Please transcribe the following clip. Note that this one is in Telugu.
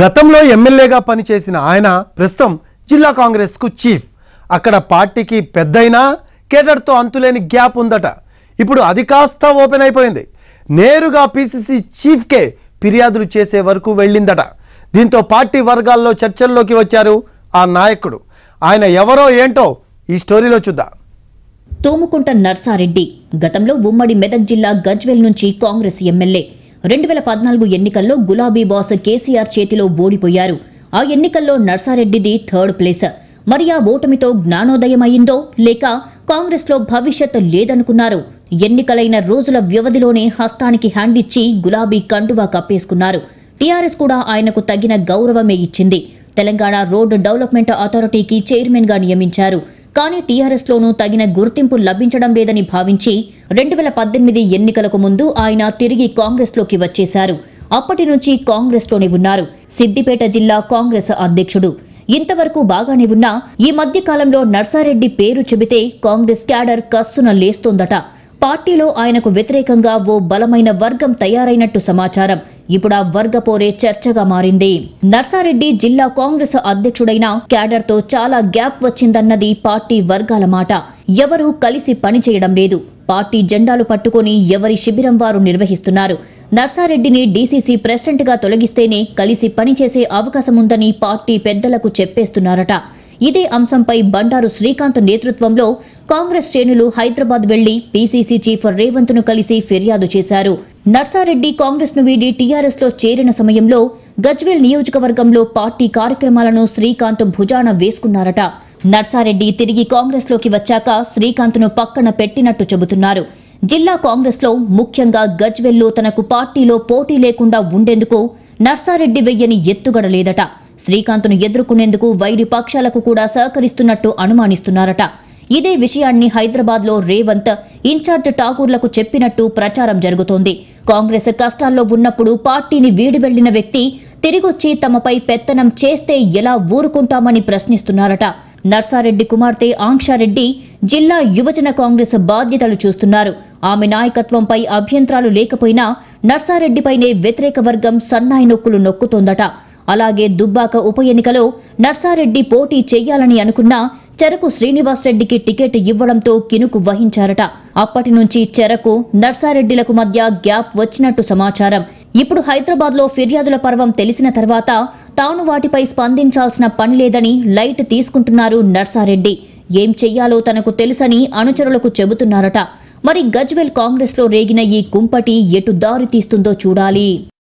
గతంలో ఎమ్మెల్యేగా పనిచేసిన ఆయన ప్రస్తుతం జిల్లా కాంగ్రెస్కు చీఫ్ అక్కడ పార్టీకి పెద్దయినా కేటర్తో అంతులేని గ్యాప్ ఉందట ఇప్పుడు అది కాస్త ఓపెన్ అయిపోయింది నేరుగా పిసిసి చీఫ్కే ఫిర్యాదులు చేసే వరకు వెళ్ళిందట దీంతో పార్టీ వర్గాల్లో చర్చల్లోకి వచ్చారు ఆ నాయకుడు ఆయన ఎవరో ఏంటో ఈ స్టోరీలో చూద్దాం తోముకుంట నర్సారెడ్డి గతంలో ఉమ్మడి మెదక్ జిల్లా గజ్వెల్ నుంచి కాంగ్రెస్ ఎమ్మెల్యే రెండు వేల పద్నాలుగు ఎన్నికల్లో గులాబీ బాస్ కేసీఆర్ చేతిలో ఓడిపోయారు ఆ ఎన్నికల్లో నర్సారెడ్డిది థర్డ్ ప్లేస్ మరి ఆ ఓటమితో జ్ఞానోదయమైందో లేక కాంగ్రెస్లో భవిష్యత్ లేదనుకున్నారు ఎన్నికలైన రోజుల వ్యవధిలోనే హస్తానికి హ్యాండ్ ఇచ్చి గులాబీ కండువా కప్పేసుకున్నారు టీఆర్ఎస్ కూడా ఆయనకు తగిన గౌరవమే ఇచ్చింది తెలంగాణ రోడ్డు డెవలప్మెంట్ అథారిటీకి చైర్మన్గా నియమించారు కానీ టీఆర్ఎస్లోనూ తగిన గుర్తింపు లభించడం లేదని భావించి రెండు వేల పద్దెనిమిది ఎన్నికలకు ముందు ఆయన తిరిగి కాంగ్రెస్లోకి వచ్చేశారు అప్పటి నుంచి కాంగ్రెస్లోనే ఉన్నారు సిద్దిపేట జిల్లా కాంగ్రెస్ అధ్యక్షుడు ఇంతవరకు బాగానే ఉన్నా ఈ మధ్య కాలంలో నర్సారెడ్డి పేరు చెబితే కాంగ్రెస్ క్యాడర్ కస్సున లేస్తోందట పార్టీలో ఆయనకు వ్యతిరేకంగా ఓ బలమైన వర్గం తయారైనట్టు సమాచారం ఇప్పుడు ఆ వర్గ పోరే చర్చగా మారింది నర్సారెడ్డి జిల్లా కాంగ్రెస్ అధ్యక్షుడైన క్యాడర్తో చాలా గ్యాప్ వచ్చిందన్నది పార్టీ వర్గాల మాట ఎవరూ కలిసి పనిచేయడం లేదు పార్టీ జెండాలు పట్టుకుని ఎవరి శిబిరం వారు నిర్వహిస్తున్నారు నర్సారెడ్డిని డీసీసీ ప్రెసిడెంట్గా తొలగిస్తేనే కలిసి పనిచేసే అవకాశం ఉందని పార్టీ పెద్దలకు చెప్పేస్తున్నారట ఇదే అంశంపై బండారు శ్రీకాంత్ నేతృత్వంలో కాంగ్రెస్ శ్రేణులు హైదరాబాద్ వెళ్లి పీసీసీ చీఫ్ ను కలిసి ఫిర్యాదు చేశారు నర్సారెడ్డి కాంగ్రెస్ ను వీడి టీఆర్ఎస్ లో చేరిన సమయంలో గజ్వేల్ నియోజకవర్గంలో పార్టీ కార్యక్రమాలను శ్రీకాంత్ భుజాన వేసుకున్నారట నర్సారెడ్డి తిరిగి కాంగ్రెస్ లోకి వచ్చాక శ్రీకాంత్ను పక్కన పెట్టినట్టు చెబుతున్నారు జిల్లా కాంగ్రెస్లో ముఖ్యంగా గజ్వెల్లో తనకు పార్టీలో పోటీ లేకుండా ఉండేందుకు నర్సారెడ్డి వెయ్యని ఎత్తుగడలేదట శ్రీకాంత్ను ఎదుర్కొనేందుకు వైరి పక్షాలకు కూడా సహకరిస్తున్నట్టు అనుమానిస్తున్నారట ఇదే విషయాన్ని హైదరాబాద్లో రేవంత్ ఇన్ఛార్జ్ ఠాకూర్లకు చెప్పినట్టు ప్రచారం జరుగుతోంది కాంగ్రెస్ కష్టాల్లో ఉన్నప్పుడు పార్టీని వీడి వెళ్లిన వ్యక్తి తిరిగొచ్చి తమపై పెత్తనం చేస్తే ఎలా ఊరుకుంటామని ప్రశ్నిస్తున్నారట నర్సారెడ్డి కుమార్తె ఆంక్షారెడ్డి జిల్లా యువజన కాంగ్రెస్ బాధ్యతలు చూస్తున్నారు ఆమె నాయకత్వంపై అభ్యంతరాలు లేకపోయినా నర్సారెడ్డిపైనే వ్యతిరేక వర్గం సన్నాయి నొక్కులు నొక్కుతోందట అలాగే దుబ్బాక ఉప ఎన్నికలో నర్సారెడ్డి పోటీ చేయాలని అనుకున్నా చెరకు శ్రీనివాస్ రెడ్డికి టికెట్ ఇవ్వడంతో కినుకు వహించారట అప్పటి నుంచి చెరకు నర్సారెడ్డిలకు మధ్య గ్యాప్ వచ్చినట్టు సమాచారం ఇప్పుడు హైదరాబాద్లో ఫిర్యాదుల పర్వం తెలిసిన తర్వాత తాను వాటిపై స్పందించాల్సిన పని లేదని లైట్ తీసుకుంటున్నారు నర్సారెడ్డి ఏం చెయ్యాలో తనకు తెలుసని అనుచరులకు చెబుతున్నారట మరి గజ్వెల్ కాంగ్రెస్లో రేగిన ఈ కుంపటి ఎటు దారి తీస్తుందో చూడాలి